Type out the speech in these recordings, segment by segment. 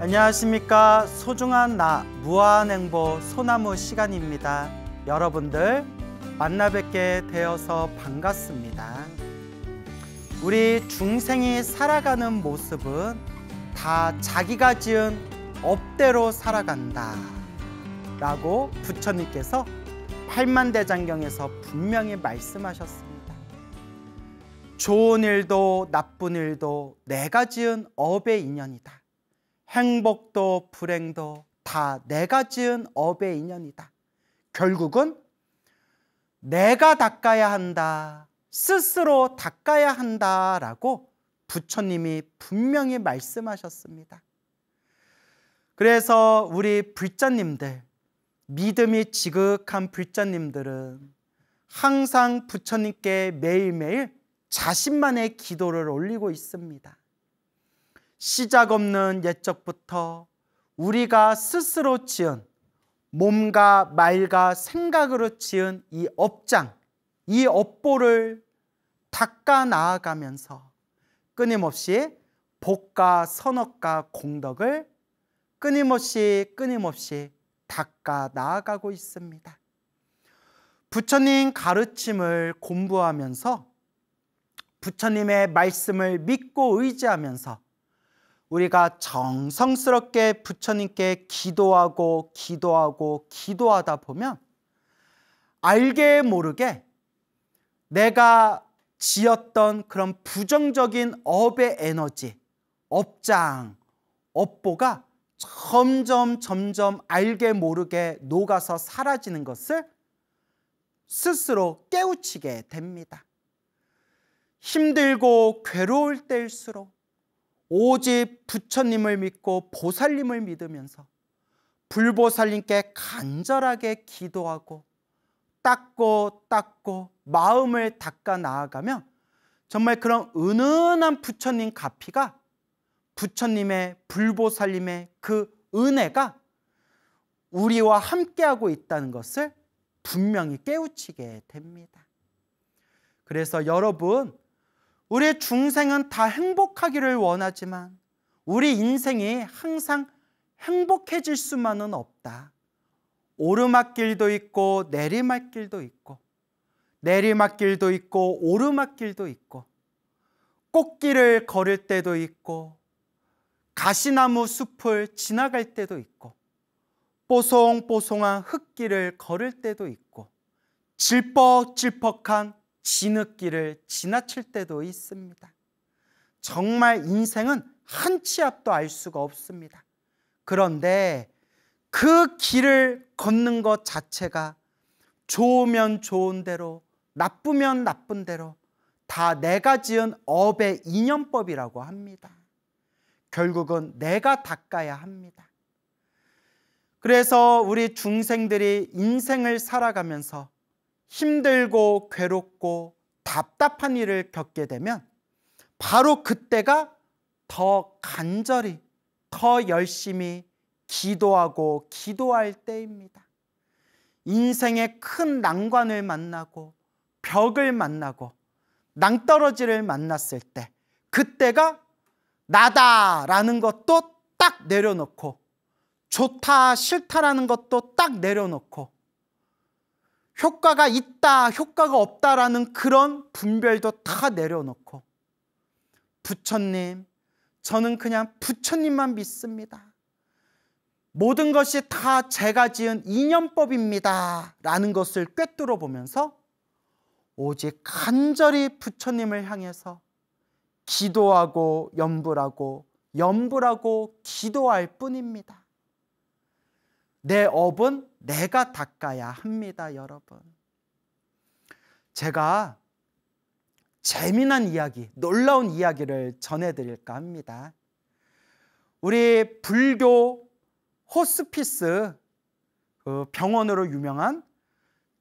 안녕하십니까 소중한 나 무한 행보 소나무 시간입니다 여러분들 만나 뵙게 되어서 반갑습니다 우리 중생이 살아가는 모습은 다 자기가 지은 업대로 살아간다 라고 부처님께서 팔만대장경에서 분명히 말씀하셨습니다 좋은 일도 나쁜 일도 내가 지은 업의 인연이다 행복도 불행도 다 내가 지은 업의 인연이다. 결국은 내가 닦아야 한다. 스스로 닦아야 한다라고 부처님이 분명히 말씀하셨습니다. 그래서 우리 불자님들, 믿음이 지극한 불자님들은 항상 부처님께 매일매일 자신만의 기도를 올리고 있습니다. 시작 없는 옛적부터 우리가 스스로 지은 몸과 말과 생각으로 지은 이 업장, 이 업보를 닦아 나아가면서 끊임없이 복과 선업과 공덕을 끊임없이 끊임없이 닦아 나아가고 있습니다. 부처님 가르침을 공부하면서 부처님의 말씀을 믿고 의지하면서 우리가 정성스럽게 부처님께 기도하고 기도하고 기도하다 보면 알게 모르게 내가 지었던 그런 부정적인 업의 에너지, 업장, 업보가 점점 점점 알게 모르게 녹아서 사라지는 것을 스스로 깨우치게 됩니다. 힘들고 괴로울 때일수록 오직 부처님을 믿고 보살님을 믿으면서 불보살님께 간절하게 기도하고 닦고 닦고 마음을 닦아 나아가며 정말 그런 은은한 부처님 가피가 부처님의 불보살님의 그 은혜가 우리와 함께하고 있다는 것을 분명히 깨우치게 됩니다. 그래서 여러분 우리의 중생은 다 행복하기를 원하지만 우리 인생이 항상 행복해질 수만은 없다. 오르막길도 있고 내리막길도 있고 내리막길도 있고 오르막길도 있고 꽃길을 걸을 때도 있고 가시나무 숲을 지나갈 때도 있고 뽀송뽀송한 흙길을 걸을 때도 있고 질퍽질퍽한 진흙길을 지나칠 때도 있습니다. 정말 인생은 한 치 앞도 알 수가 없습니다. 그런데 그 길을 걷는 것 자체가 좋으면 좋은 대로 나쁘면 나쁜 대로 다 내가 지은 업의 인연법이라고 합니다. 결국은 내가 닦아야 합니다. 그래서 우리 중생들이 인생을 살아가면서 힘들고 괴롭고 답답한 일을 겪게 되면 바로 그때가 더 간절히, 더 열심히 기도하고 기도할 때입니다. 인생의 큰 난관을 만나고 벽을 만나고 낭떠러지를 만났을 때 그때가 나다라는 것도 딱 내려놓고 좋다 싫다라는 것도 딱 내려놓고 효과가 있다, 효과가 없다라는 그런 분별도 다 내려놓고 부처님, 저는 그냥 부처님만 믿습니다. 모든 것이 다 제가 지은 인연법입니다. 라는 것을 꿰뚫어 보면서 오직 간절히 부처님을 향해서 기도하고 염불하고 염불하고 기도할 뿐입니다. 내 업은 내가 닦아야 합니다, 여러분. 제가 재미난 이야기, 놀라운 이야기를 전해드릴까 합니다. 우리 불교 호스피스 그 병원으로 유명한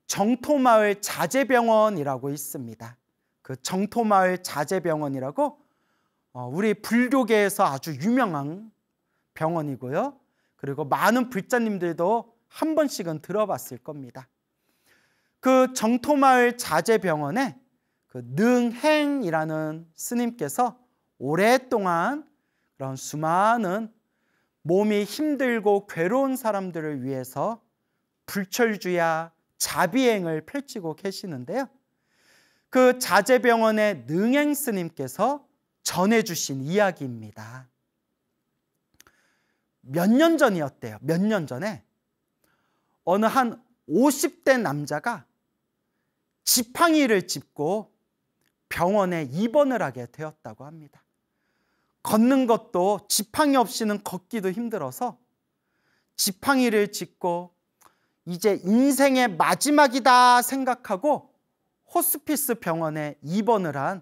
정토마을 자재병원이라고 있습니다. 그 정토마을 자재병원이라고 어, 우리 불교계에서 아주 유명한 병원이고요. 그리고 많은 불자님들도 한 번씩은 들어봤을 겁니다. 그 정토마을 자제병원에 그 능행이라는 스님께서 오랫동안 그런 수많은 몸이 힘들고 괴로운 사람들을 위해서 불철주야 자비행을 펼치고 계시는데요. 그 자제병원의 능행 스님께서 전해주신 이야기입니다. 몇년 전이었대요. 몇 년 전에 어느 한 50대 남자가 지팡이를 짚고 병원에 입원을 하게 되었다고 합니다. 걷는 것도 지팡이 없이는 걷기도 힘들어서 지팡이를 짚고 이제 인생의 마지막이다 생각하고 호스피스 병원에 입원을 한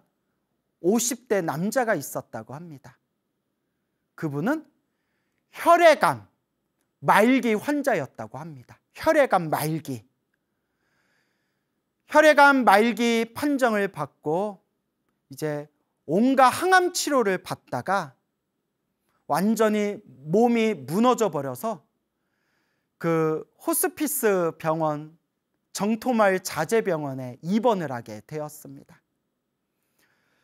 50대 남자가 있었다고 합니다. 그분은 혈액암 말기 환자였다고 합니다. 혈액암 말기. 혈액암 말기 판정을 받고 이제 온갖 항암 치료를 받다가 완전히 몸이 무너져 버려서 그 호스피스 병원 정토말 자제병원에 입원을 하게 되었습니다.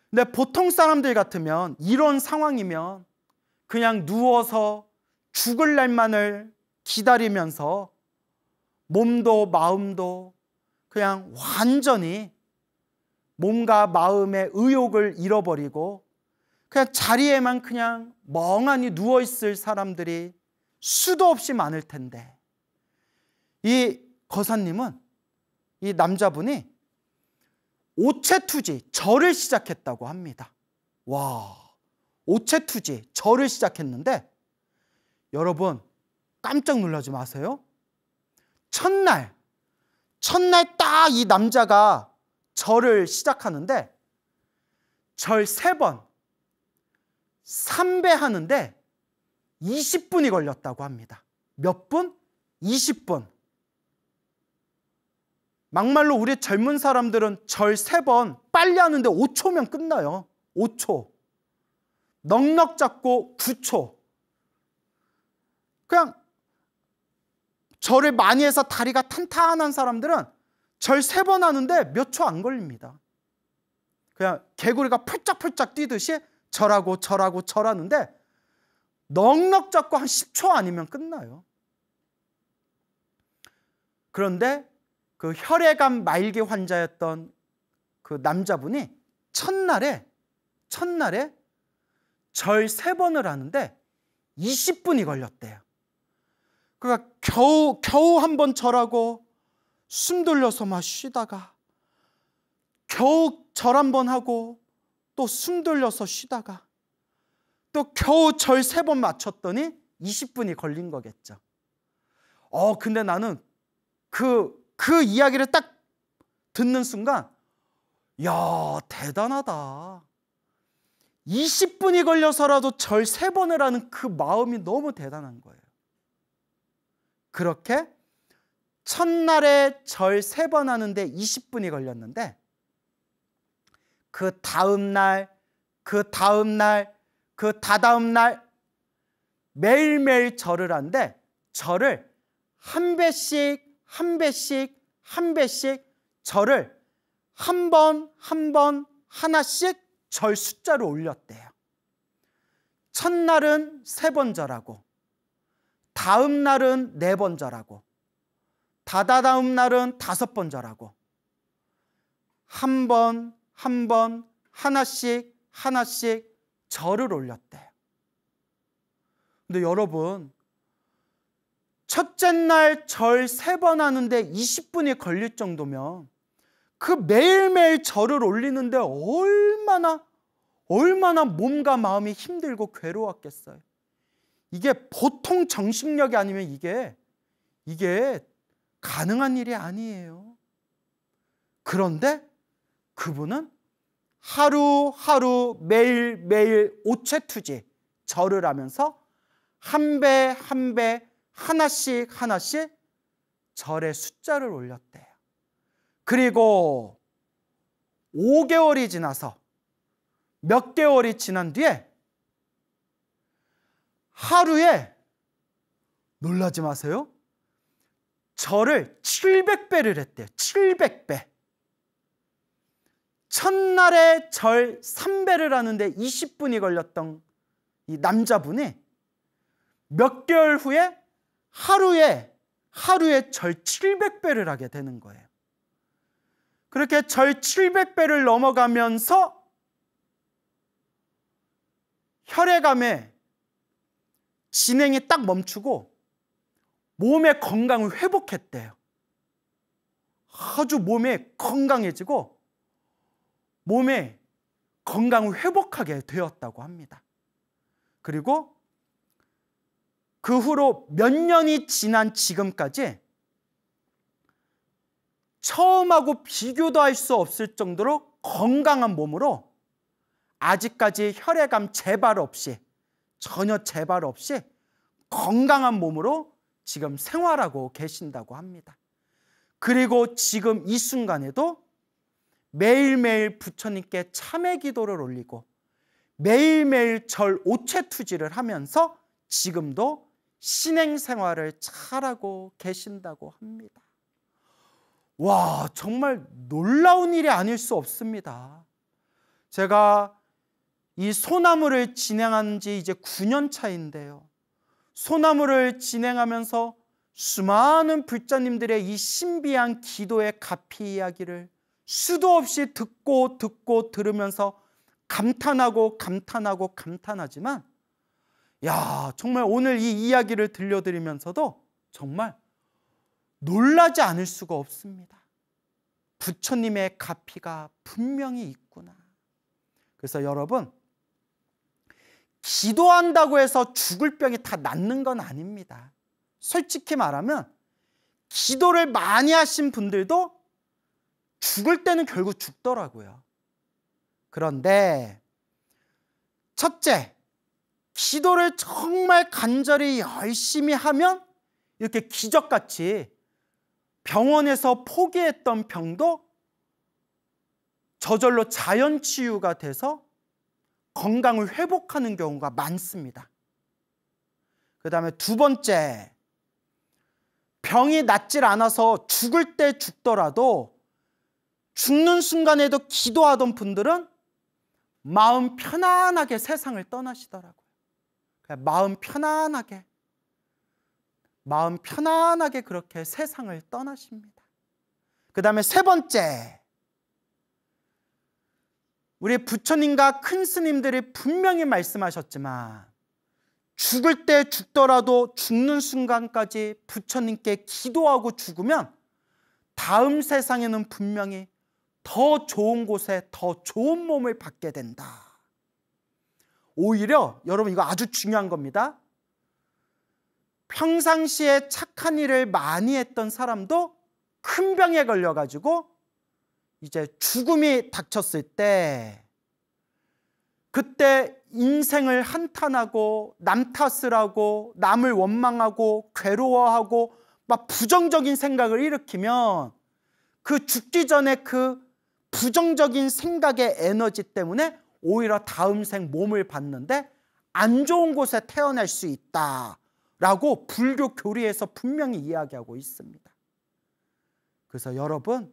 근데 보통 사람들 같으면 이런 상황이면 그냥 누워서 죽을 날만을 기다리면서 몸도 마음도 그냥 완전히 몸과 마음의 의욕을 잃어버리고 그냥 자리에만 그냥 멍하니 누워있을 사람들이 수도 없이 많을 텐데 이 거사님은 이 남자분이 오체투지 절을 시작했다고 합니다 와 오체투지 절을 시작했는데 여러분 깜짝 놀라지 마세요. 첫날 첫날 딱 이 남자가 절을 시작하는데 절 세번 삼배하는데 20분이 걸렸다고 합니다. 몇 분? 20분. 막말로 우리 젊은 사람들은 절 세 번 빨리 하는데 5초면 끝나요. 5초. 넉넉 잡고 9초. 그냥 절을 많이 해서 다리가 탄탄한 사람들은 절 세 번 하는데 몇 초 안 걸립니다. 그냥 개구리가 펄짝펄짝 뛰듯이 절하고 절하고 절하는데 넉넉 잡고 한 10초 아니면 끝나요. 그런데 그 혈액암 말기 환자였던 그 남자분이 첫날에 첫날에 절 세 번을 하는데 20분이 걸렸대요. 그가 겨우 겨우 한 번 절하고 숨 돌려서 만 쉬다가 겨우 절 한 번 하고 또 숨 돌려서 쉬다가 또 겨우 절 세 번 맞췄더니 20분이 걸린 거겠죠. 어 근데 나는 그그 그 이야기를 딱 듣는 순간 야 대단하다. 20분이 걸려서라도 절 세 번을 하는 그 마음이 너무 대단한 거예요. 그렇게 첫날에 절 세 번 하는데 20분이 걸렸는데 그 다음 날, 그 다음 날, 그 다다음 날 매일매일 절을 한데 절을 한 배씩 한 배씩 한 배씩 절을 한 번 한 번 하나씩 절숫자로 올렸대요. 첫날은 세 번 절하고 다음 날은 네 번 절하고 다다다음 날은 다섯 번 절하고 한번한번 하나씩 하나씩 절을 올렸대요. 근데 여러분 첫째 날 절 세 번 하는데 20분이 걸릴 정도면 그 매일매일 절을 올리는데 얼마나 얼마나 몸과 마음이 힘들고 괴로웠겠어요. 이게 보통 정신력이 아니면 이게 이게 가능한 일이 아니에요. 그런데 그분은 하루하루 매일매일 오체투지 절을 하면서 한 배 한 배 하나씩 하나씩 절의 숫자를 올렸대요. 그리고 5개월이 지나서 몇 개월이 지난 뒤에 하루에 놀라지 마세요. 저를 700배를 했대요. 700배. 첫날에 절 3배를 하는데 20분이 걸렸던 이 남자분이 몇 개월 후에 하루에 하루에 절 700배를 하게 되는 거예요. 그렇게 절 700배를 넘어가면서 혈액암에 진행이 딱 멈추고 몸의 건강을 회복했대요. 아주 몸에 건강해지고 몸에 건강을 회복하게 되었다고 합니다. 그리고 그 후로 몇 년이 지난 지금까지 처음하고 비교도 할 수 없을 정도로 건강한 몸으로 아직까지 혈액암 재발 없이 전혀 재발 없이 건강한 몸으로 지금 생활하고 계신다고 합니다. 그리고 지금 이 순간에도 매일매일 부처님께 참회 기도를 올리고 매일매일 절 오체투지를 하면서 지금도 신행 생활을 잘하고 계신다고 합니다. 와, 정말 놀라운 일이 아닐 수 없습니다. 제가 이 소나무를 진행한 지 이제 9년 차인데요. 소나무를 진행하면서 수많은 불자님들의 이 신비한 기도의 가피 이야기를 수도 없이 듣고 듣고 들으면서 감탄하고 감탄하고 감탄하지만 야, 정말 오늘 이 이야기를 들려드리면서도 정말 놀라지 않을 수가 없습니다. 부처님의 가피가 분명히 있구나. 그래서 여러분 기도한다고 해서 죽을 병이 다 낫는 건 아닙니다. 솔직히 말하면 기도를 많이 하신 분들도 죽을 때는 결국 죽더라고요. 그런데 첫째, 기도를 정말 간절히 열심히 하면 이렇게 기적같이 병원에서 포기했던 병도 저절로 자연 치유가 돼서 건강을 회복하는 경우가 많습니다. 그 다음에 두 번째, 병이 낫질 않아서 죽을 때 죽더라도 죽는 순간에도 기도하던 분들은 마음 편안하게 세상을 떠나시더라고요. 마음 편안하게, 마음 편안하게 그렇게 세상을 떠나십니다. 그 다음에 세 번째, 우리 부처님과 큰 스님들이 분명히 말씀하셨지만 죽을 때 죽더라도 죽는 순간까지 부처님께 기도하고 죽으면 다음 세상에는 분명히 더 좋은 곳에 더 좋은 몸을 받게 된다. 오히려 여러분 이거 아주 중요한 겁니다. 평상시에 착한 일을 많이 했던 사람도 큰 병에 걸려가지고 이제 죽음이 닥쳤을 때 그때 인생을 한탄하고 남 탓을 하고 남을 원망하고 괴로워하고 막 부정적인 생각을 일으키면 그 죽기 전에 그 부정적인 생각의 에너지 때문에 오히려 다음 생 몸을 받는데 안 좋은 곳에 태어날 수 있다라고 불교 교리에서 분명히 이야기하고 있습니다. 그래서 여러분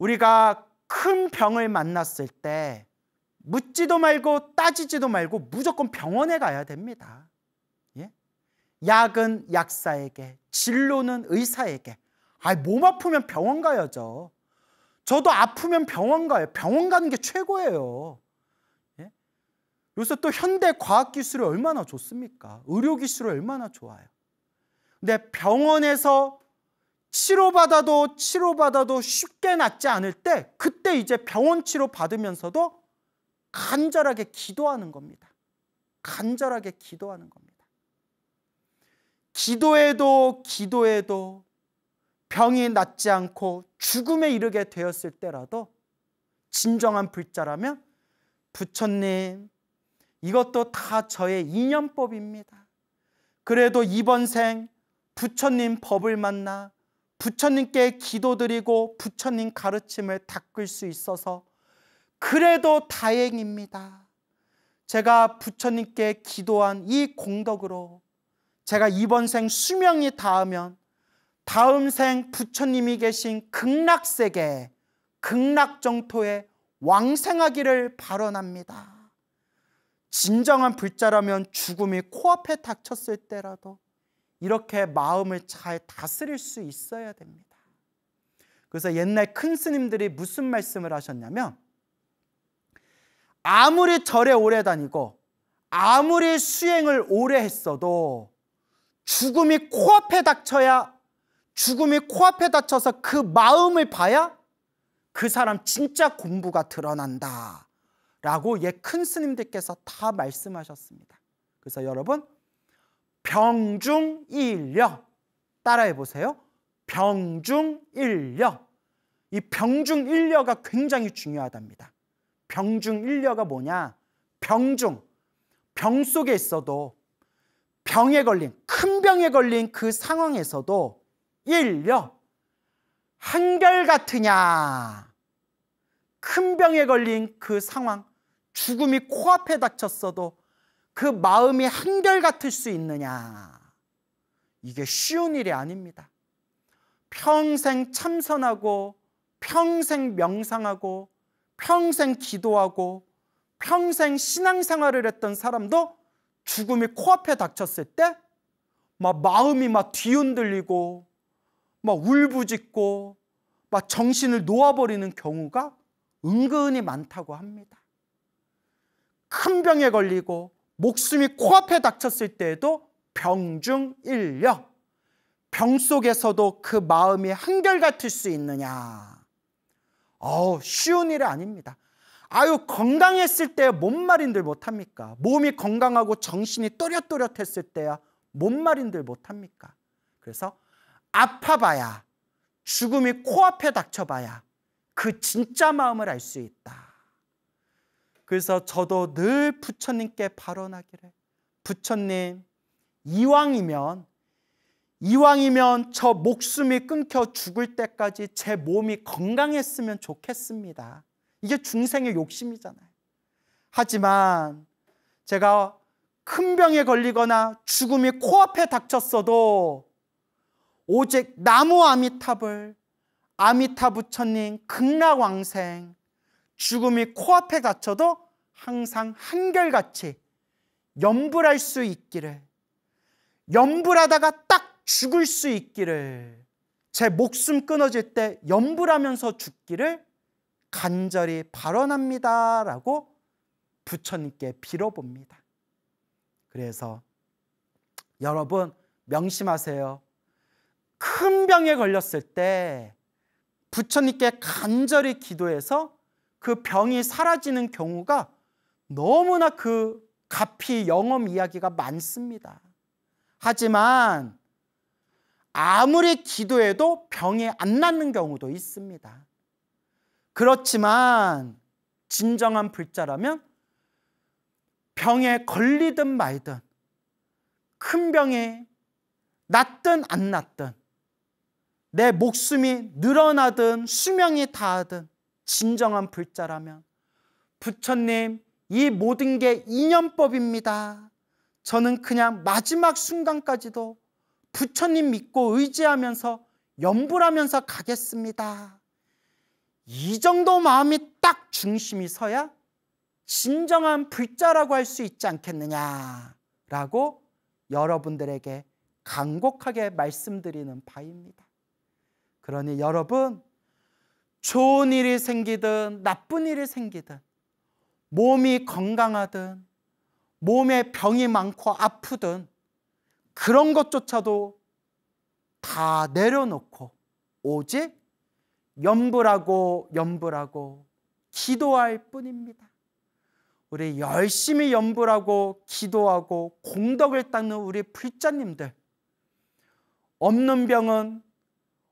우리가 큰 병을 만났을 때 묻지도 말고 따지지도 말고 무조건 병원에 가야 됩니다. 예? 약은 약사에게, 진로는 의사에게. 아, 이몸 아프면 병원 가야죠. 저도 아프면 병원 가요. 병원 가는 게 최고예요. 예? 요새 또 현대 과학 기술이 얼마나 좋습니까? 의료 기술이 얼마나 좋아요. 근데 병원에서 치료받아도 치료받아도 쉽게 낫지 않을 때 그때 이제 병원 치료 받으면서도 간절하게 기도하는 겁니다. 간절하게 기도하는 겁니다. 기도해도 기도해도 병이 낫지 않고 죽음에 이르게 되었을 때라도 진정한 불자라면 부처님 이것도 다 저의 인연법입니다. 그래도 이번 생 부처님 법을 만나 부처님께 기도드리고 부처님 가르침을 닦을 수 있어서 그래도 다행입니다. 제가 부처님께 기도한 이 공덕으로 제가 이번 생 수명이 닿으면 다음 생 부처님이 계신 극락세계, 극락정토에 왕생하기를 발언합니다. 진정한 불자라면 죽음이 코앞에 닥쳤을 때라도 이렇게 마음을 잘 다스릴 수 있어야 됩니다. 그래서 옛날 큰 스님들이 무슨 말씀을 하셨냐면 아무리 절에 오래 다니고 아무리 수행을 오래 했어도 죽음이 코앞에 닥쳐야 죽음이 코앞에 닥쳐서 그 마음을 봐야 그 사람 진짜 공부가 드러난다 라고 옛 큰 스님들께서 다 말씀하셨습니다. 그래서 여러분 병중이일려 따라해 보세요. 병중일려 이 병중일려가 굉장히 중요하답니다. 병중일려가 뭐냐? 병중 병 속에 있어도 병에 걸린 큰 병에 걸린 그 상황에서도 일려 한결 같으냐? 큰 병에 걸린 그 상황 죽음이 코앞에 닥쳤어도 그 마음이 한결같을 수 있느냐? 이게 쉬운 일이 아닙니다. 평생 참선하고 평생 명상하고 평생 기도하고 평생 신앙생활을 했던 사람도 죽음이 코앞에 닥쳤을 때 막 마음이 막 뒤흔들리고 막 울부짖고 막 정신을 놓아버리는 경우가 은근히 많다고 합니다. 큰 병에 걸리고 목숨이 코앞에 닥쳤을 때에도 병중일려 병 속에서도 그 마음이 한결같을 수 있느냐 어우 쉬운 일이 아닙니다 아유 건강했을 때뭔 말인들 못합니까 몸이 건강하고 정신이 또렷또렷했을 때야 뭔 말인들 못합니까 그래서 아파봐야 죽음이 코앞에 닥쳐봐야 그 진짜 마음을 알 수 있다 그래서 저도 늘 부처님께 발언하기를 부처님 이왕이면 이왕이면 저 목숨이 끊겨 죽을 때까지 제 몸이 건강했으면 좋겠습니다. 이게 중생의 욕심이잖아요. 하지만 제가 큰 병에 걸리거나 죽음이 코앞에 닥쳤어도 오직 나무 아미타불 아미타 부처님 극락왕생 죽음이 코앞에 닥쳐도 항상 한결같이 염불할 수 있기를 염불하다가 딱 죽을 수 있기를 제 목숨 끊어질 때 염불하면서 죽기를 간절히 발언합니다 라고 부처님께 빌어봅니다 그래서 여러분 명심하세요 큰 병에 걸렸을 때 부처님께 간절히 기도해서 그 병이 사라지는 경우가 너무나 그 가피 영험 이야기가 많습니다. 하지만 아무리 기도해도 병이 안 낫는 경우도 있습니다. 그렇지만 진정한 불자라면 병에 걸리든 말든 큰 병에 낫든 안 낫든 내 목숨이 늘어나든 수명이 다하든 진정한 불자라면 부처님 이 모든 게 인연법입니다. 저는 그냥 마지막 순간까지도 부처님 믿고 의지하면서 염불하면서 가겠습니다. 이 정도 마음이 딱 중심이 서야 진정한 불자라고 할 수 있지 않겠느냐라고 여러분들에게 간곡하게 말씀드리는 바입니다. 그러니 여러분 좋은 일이 생기든 나쁜 일이 생기든 몸이 건강하든 몸에 병이 많고 아프든 그런 것조차도 다 내려놓고 오직 염불하고 염불하고 기도할 뿐입니다. 우리 열심히 염불하고 기도하고 공덕을 닦는 우리 불자님들 없는 병은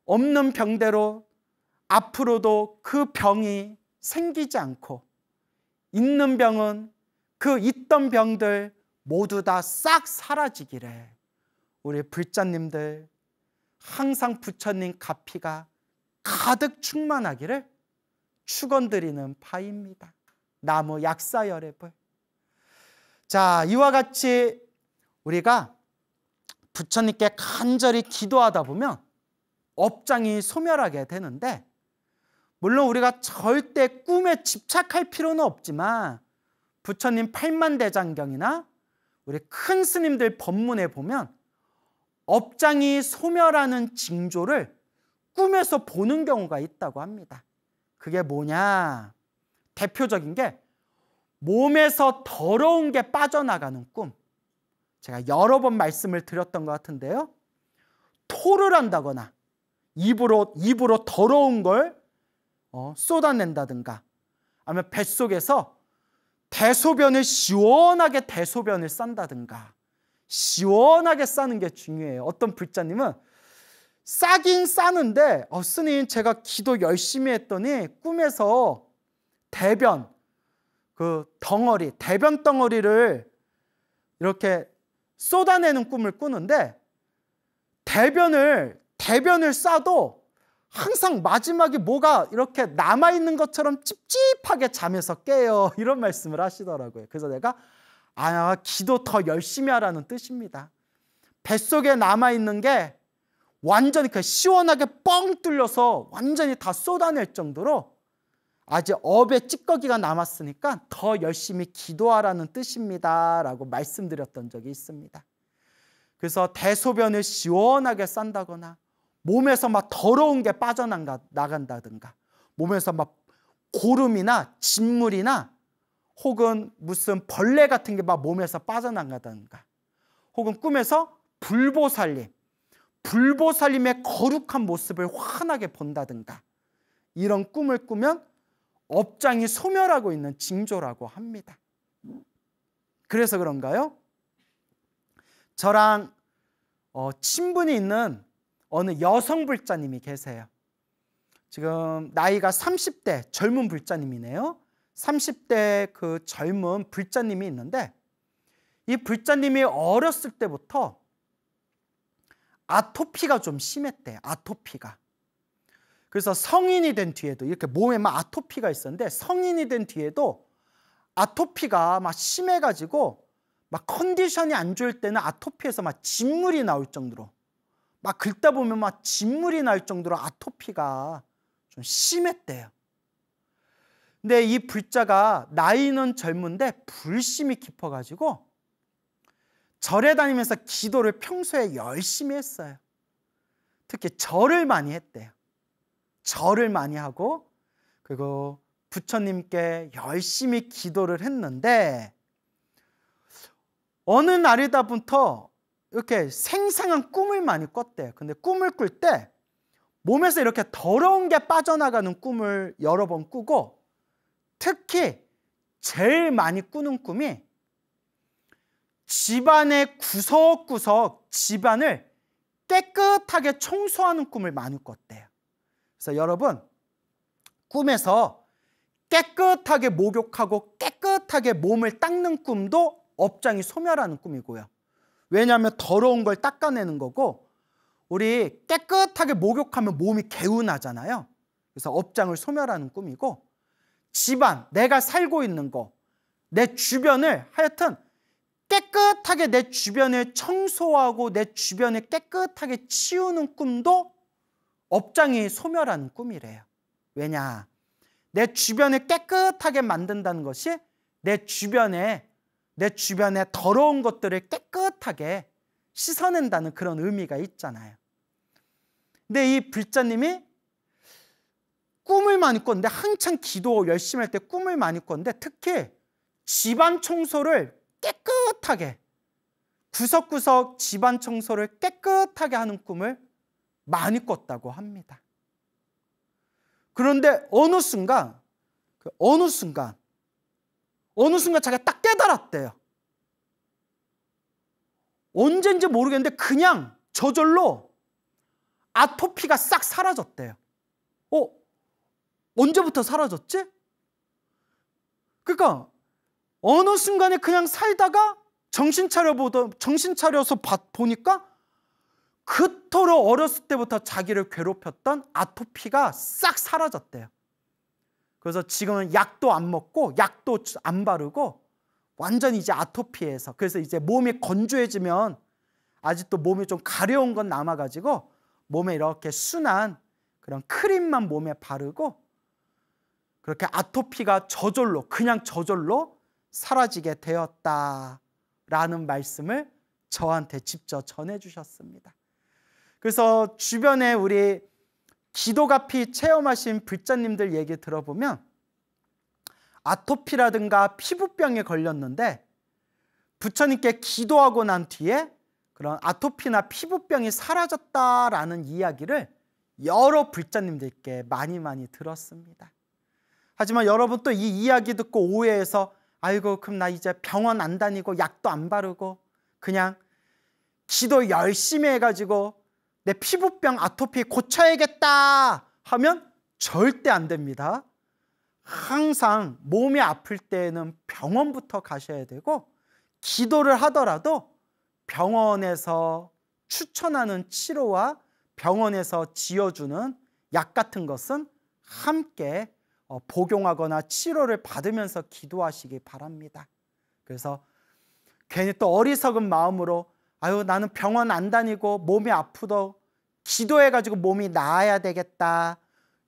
없는 병대로 앞으로도 그 병이 생기지 않고 있는 병은 그 있던 병들 모두 다 싹 사라지기를 우리 불자님들 항상 부처님 가피가 가득 충만하기를 축원드리는 바입니다. 나무 약사 여러분. 자, 이와 같이 우리가 부처님께 간절히 기도하다 보면 업장이 소멸하게 되는데 물론 우리가 절대 꿈에 집착할 필요는 없지만 부처님 팔만대장경이나 우리 큰 스님들 법문에 보면 업장이 소멸하는 징조를 꿈에서 보는 경우가 있다고 합니다. 그게 뭐냐? 대표적인 게 몸에서 더러운 게 빠져나가는 꿈. 제가 여러 번 말씀을 드렸던 것 같은데요. 토를 한다거나 입으로, 입으로 더러운 걸 어, 쏟아낸다든가 아니면 뱃속에서 대소변을 시원하게 대소변을 싼다든가 시원하게 싸는 게 중요해요. 어떤 불자님은 싸긴 싸는데 어, 스님 제가 기도 열심히 했더니 꿈에서 대변 그 덩어리 대변 덩어리를 이렇게 쏟아내는 꿈을 꾸는데 대변을 대변을 싸도 항상 마지막에 뭐가 이렇게 남아있는 것처럼 찝찝하게 잠에서 깨요. 이런 말씀을 하시더라고요. 그래서 내가 아, 기도 더 열심히 하라는 뜻입니다. 뱃속에 남아있는 게 완전히 그 시원하게 뻥 뚫려서 완전히 다 쏟아낼 정도로 아직 업의 찌꺼기가 남았으니까 더 열심히 기도하라는 뜻입니다. 라고 말씀드렸던 적이 있습니다. 그래서 대소변을 시원하게 싼다거나 몸에서 막 더러운 게 빠져나간다든가 몸에서 막 고름이나 진물이나 혹은 무슨 벌레 같은 게 막 몸에서 빠져나간다든가 혹은 꿈에서 불보살림 불보살림의 거룩한 모습을 환하게 본다든가 이런 꿈을 꾸면 업장이 소멸하고 있는 징조라고 합니다. 그래서 그런가요? 저랑 어, 친분이 있는 어느 여성 불자님이 계세요. 지금 나이가 30대 젊은 불자님이네요. 30대 그 젊은 불자님이 있는데 이 불자님이 어렸을 때부터 아토피가 좀 심했대. 아토피가. 그래서 성인이 된 뒤에도 이렇게 몸에 막 아토피가 있었는데 성인이 된 뒤에도 아토피가 막 심해가지고 막 컨디션이 안 좋을 때는 아토피에서 막 진물이 나올 정도로 막 긁다 보면 막 진물이 날 정도로 아토피가 좀 심했대요. 근데 이 불자가 나이는 젊은데 불심이 깊어가지고 절에 다니면서 기도를 평소에 열심히 했어요. 특히 절을 많이 했대요. 절을 많이 하고 그리고 부처님께 열심히 기도를 했는데 어느 날이다부터 이렇게 생생한 꿈을 많이 꿨대. 요 근데 꿈을 꿀 때 몸에서 이렇게 더러운 게 빠져나가는 꿈을 여러 번 꾸고 특히 제일 많이 꾸는 꿈이 집안의 구석구석 집안을 깨끗하게 청소하는 꿈을 많이 꿨대요. 그래서 여러분 꿈에서 깨끗하게 목욕하고 깨끗하게 몸을 닦는 꿈도 업장이 소멸하는 꿈이고요. 왜냐하면 더러운 걸 닦아내는 거고 우리 깨끗하게 목욕하면 몸이 개운하잖아요. 그래서 업장을 소멸하는 꿈이고 집안, 내가 살고 있는 거, 내 주변을 하여튼 깨끗하게 내 주변을 청소하고 내 주변을 깨끗하게 치우는 꿈도 업장이 소멸하는 꿈이래요. 왜냐? 내 주변을 깨끗하게 만든다는 것이 내 주변에 내 주변의 더러운 것들을 깨끗하게 씻어낸다는 그런 의미가 있잖아요. 근데 이 불자님이 꿈을 많이 꿨는데 한창 기도 열심히 할 때 꿈을 많이 꿨는데 특히 집안 청소를 깨끗하게 구석구석 집안 청소를 깨끗하게 하는 꿈을 많이 꿨다고 합니다. 그런데 어느 순간 그 어느 순간 어느 순간 자기가 딱 깨달았대요. 언젠지 모르겠는데 그냥 저절로 아토피가 싹 사라졌대요. 어? 언제부터 사라졌지? 그러니까 어느 순간에 그냥 살다가 정신 차려 보 정신 차려서 보니까 그토록 어렸을 때부터 자기를 괴롭혔던 아토피가 싹 사라졌대요. 그래서 지금은 약도 안 먹고 약도 안 바르고 완전히 이제 아토피에서 그래서 이제 몸이 건조해지면 아직도 몸이 좀 가려운 건 남아가지고 몸에 이렇게 순한 그런 크림만 몸에 바르고 그렇게 아토피가 저절로 그냥 저절로 사라지게 되었다라는 말씀을 저한테 직접 전해주셨습니다. 그래서 주변에 우리 기도가피 체험하신 불자님들 얘기 들어보면 아토피라든가 피부병에 걸렸는데 부처님께 기도하고 난 뒤에 그런 아토피나 피부병이 사라졌다라는 이야기를 여러 불자님들께 많이 많이 들었습니다. 하지만 여러분 또 이 이야기 듣고 오해해서 아이고 그럼 나 이제 병원 안 다니고 약도 안 바르고 그냥 기도 열심히 해가지고 내 피부병 아토피 고쳐야겠다 하면 절대 안 됩니다. 항상 몸이 아플 때에는 병원부터 가셔야 되고 기도를 하더라도 병원에서 추천하는 치료와 병원에서 지어주는 약 같은 것은 함께 어, 복용하거나 치료를 받으면서 기도하시기 바랍니다. 그래서 괜히 또 어리석은 마음으로 아유 나는 병원 안 다니고 몸이 아프도 기도해가지고 몸이 나아야 되겠다.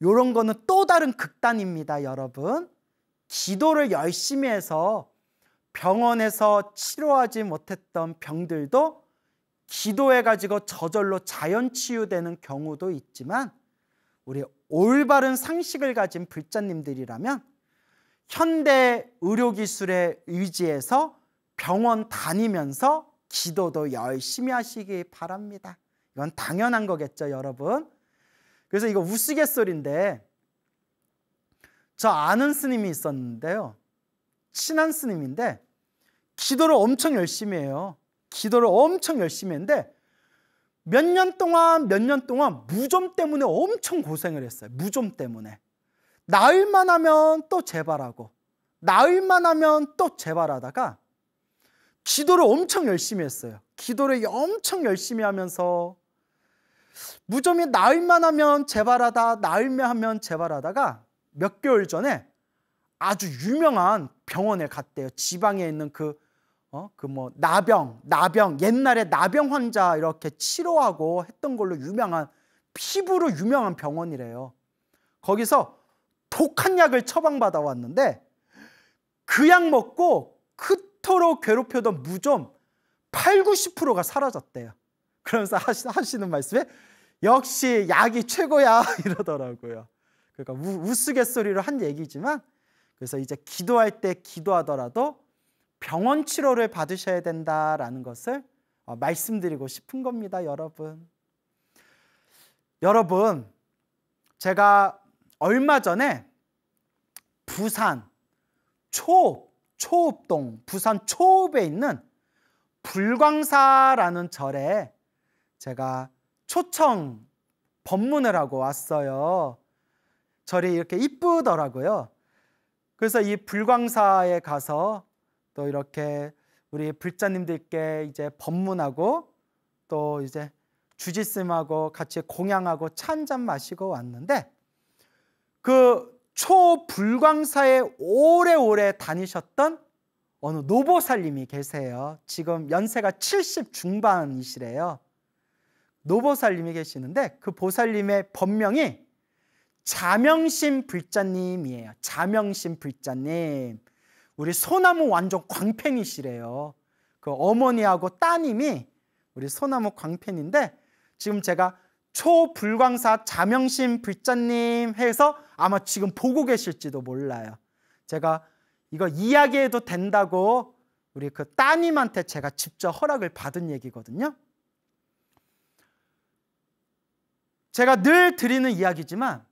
요런 거는 또 다른 극단입니다, 여러분. 기도를 열심히 해서 병원에서 치료하지 못했던 병들도 기도해가지고 저절로 자연 치유되는 경우도 있지만 우리 올바른 상식을 가진 불자님들이라면 현대 의료기술에 의지해서 병원 다니면서 기도도 열심히 하시기 바랍니다. 이건 당연한 거겠죠, 여러분. 그래서 이거 우스갯소리인데 저 아는 스님이 있었는데요. 친한 스님인데 기도를 엄청 열심히 해요. 기도를 엄청 열심히 했는데 몇 년 동안 몇 년 동안 무좀 때문에 엄청 고생을 했어요. 무좀 때문에. 나을만 하면 또 재발하고 나을만 하면 또 재발하다가 기도를 엄청 열심히 했어요. 기도를 엄청 열심히 하면서 무좀이 나을만 하면 재발하다 나을면 하면 재발하다가 몇 개월 전에 아주 유명한 병원에 갔대요. 지방에 있는 그 어? 그뭐 나병, 나병 옛날에 나병 환자 이렇게 치료하고 했던 걸로 유명한 피부로 유명한 병원이래요. 거기서 독한 약을 처방받아 왔는데 그 약 먹고 그토록 괴롭혀던 무좀 8, 90%가 사라졌대요. 그러면서 하시는 말씀에 역시 약이 최고야 이러더라고요. 그러니까 우스갯소리로 한 얘기지만 그래서 이제 기도할 때 기도하더라도 병원 치료를 받으셔야 된다라는 것을 어, 말씀드리고 싶은 겁니다, 여러분. 여러분, 제가 얼마 전에 부산 초읍, 초읍동, 부산 초읍에 있는 불광사라는 절에 제가 초청 법문을 하고 왔어요. 저리 이렇게 이쁘더라고요. 그래서 이 불광사에 가서 또 이렇게 우리 불자님들께 이제 법문하고 또 이제 주지스하고 같이 공양하고 차한잔 마시고 왔는데 그 초불광사에 오래오래 다니셨던 어느 노보살님이 계세요. 지금 연세가 70 중반이시래요. 노보살님이 계시는데 그 보살님의 법명이 자명심 불자님이에요. 자명심 불자님. 우리 소나무 완전 광팬이시래요. 그 어머니하고 따님이 우리 소나무 광팬인데 지금 제가 초불광사 자명심 불자님 해서 아마 지금 보고 계실지도 몰라요. 제가 이거 이야기해도 된다고 우리 그 따님한테 제가 직접 허락을 받은 얘기거든요. 제가 늘 드리는 이야기지만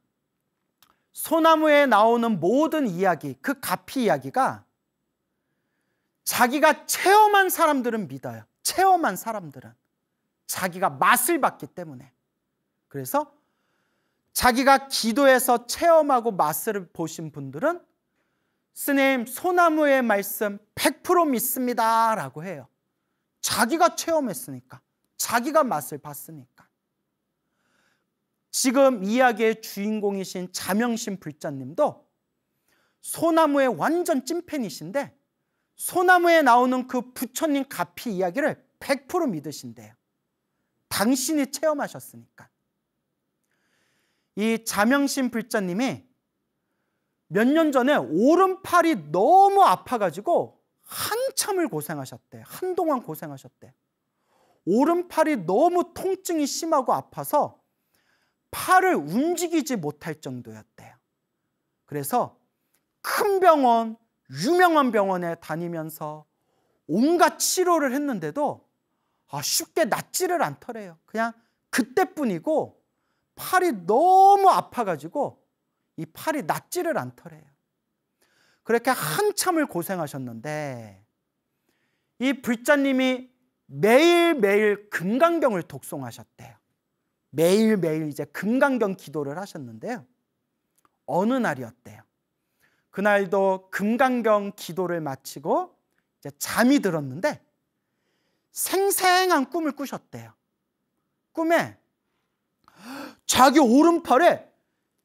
소나무에 나오는 모든 이야기, 그 가피 이야기가 자기가 체험한 사람들은 믿어요. 체험한 사람들은. 자기가 맛을 봤기 때문에. 그래서 자기가 기도해서 체험하고 맛을 보신 분들은 스님, 소나무의 말씀 100% 믿습니다. 라고 해요. 자기가 체험했으니까. 자기가 맛을 봤으니까. 지금 이야기의 주인공이신 자명신 불자님도 소나무의 완전 찐팬이신데 소나무에 나오는 그 부처님 가피 이야기를 100% 믿으신대요. 당신이 체험하셨으니까. 이 자명신 불자님이 몇 년 전에 오른팔이 너무 아파가지고 한참을 고생하셨대. 한동안 고생하셨대. 오른팔이 너무 통증이 심하고 아파서 팔을 움직이지 못할 정도였대요. 그래서 큰 병원, 유명한 병원에 다니면서 온갖 치료를 했는데도 아, 쉽게 낫지를 않더래요. 그냥 그때뿐이고 팔이 너무 아파가지고 이 팔이 낫지를 않더래요. 그렇게 한참을 고생하셨는데 이 불자님이 매일매일 금강경을 독송하셨대요. 매일매일 이제 금강경 기도를 하셨는데요. 어느 날이었대요. 그날도 금강경 기도를 마치고 이제 잠이 들었는데 생생한 꿈을 꾸셨대요. 꿈에 자기 오른팔에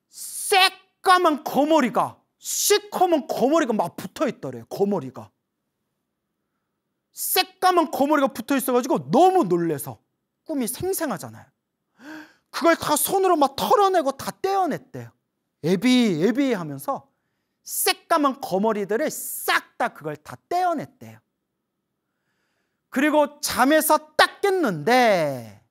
새까만 거머리가 시커먼 거머리가 막 붙어 있더래요. 거머리가. 새까만 거머리가 붙어 있어가지고 너무 놀래서 꿈이 생생하잖아요. 그걸 다 손으로 막 털어내고 다 떼어냈대요. 에비 에비 하면서 새까만 거머리들을 싹 다 그걸 다 떼어냈대요. 그리고 잠에서 딱 깼는데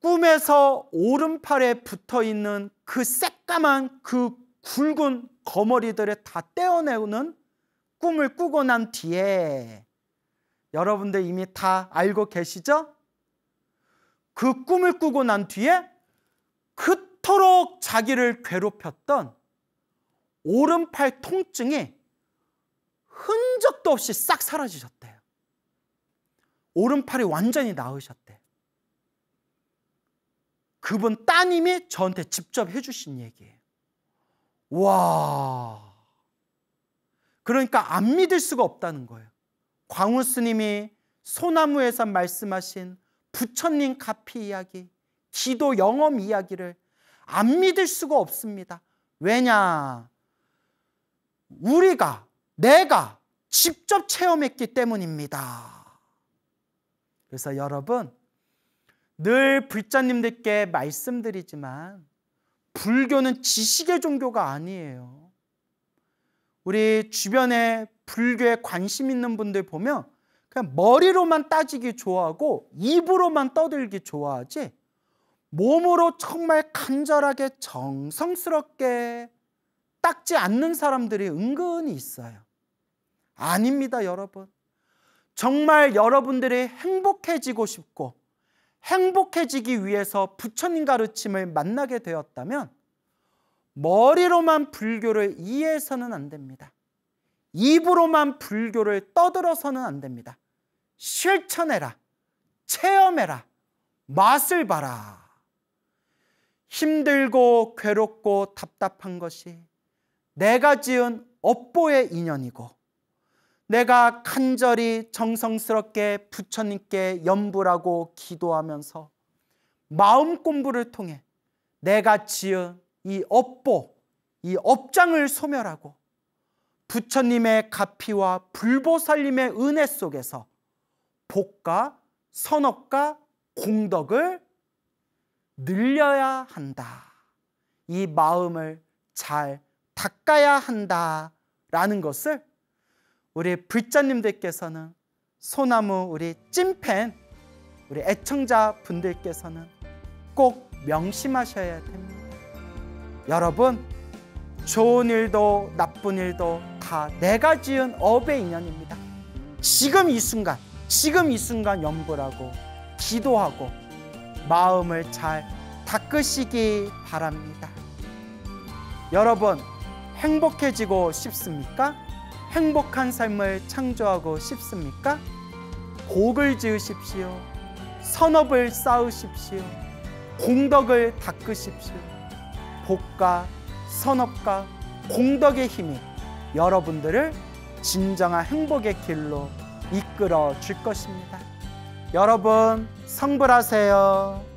꿈에서 오른팔에 붙어 있는 그 새까만 그 굵은 거머리들을 다 떼어내는 꿈을 꾸고 난 뒤에 여러분들 이미 다 알고 계시죠? 그 꿈을 꾸고 난 뒤에 그토록 자기를 괴롭혔던 오른팔 통증이 흔적도 없이 싹 사라지셨대요. 오른팔이 완전히 나으셨대. 요 그분 따님이 저한테 직접 해주신 얘기예요. 와. 그러니까 안 믿을 수가 없다는 거예요. 광우 스님이 소나무에서 말씀하신 부처님 카피 이야기, 기도 영험 이야기를 안 믿을 수가 없습니다. 왜냐? 우리가, 내가 직접 체험했기 때문입니다. 그래서 여러분, 늘 불자님들께 말씀드리지만, 불교는 지식의 종교가 아니에요. 우리 주변에 불교에 관심 있는 분들 보면 그냥 그러니까 머리로만 따지기 좋아하고 입으로만 떠들기 좋아하지 몸으로 정말 간절하게 정성스럽게 닦지 않는 사람들이 은근히 있어요. 아닙니다, 여러분. 정말 여러분들이 행복해지고 싶고 행복해지기 위해서 부처님 가르침을 만나게 되었다면 머리로만 불교를 이해해서는 안 됩니다. 입으로만 불교를 떠들어서는 안 됩니다. 실천해라. 체험해라. 맛을 봐라. 힘들고 괴롭고 답답한 것이 내가 지은 업보의 인연이고 내가 간절히 정성스럽게 부처님께 염불하고 기도하면서 마음 공부를 통해 내가 지은 이 업보, 이 업장을 소멸하고 부처님의 가피와 불보살님의 은혜 속에서 복과 선업과 공덕을 늘려야 한다. 이 마음을 잘 닦아야 한다라는 것을 우리 불자님들께서는 소나무 우리 찐팬 우리 애청자 분들께서는 꼭 명심하셔야 됩니다. 여러분 좋은 일도 나쁜 일도 다 내가 지은 업의 인연입니다. 지금 이 순간, 지금 이 순간 염불하고 기도하고 마음을 잘 닦으시기 바랍니다. 여러분, 행복해지고 싶습니까? 행복한 삶을 창조하고 싶습니까? 곡을 지으십시오. 선업을 쌓으십시오. 공덕을 닦으십시오. 복과 선업과 공덕의 힘이 여러분들을 진정한 행복의 길로 이끌어 줄 것입니다. 여러분, 성불하세요.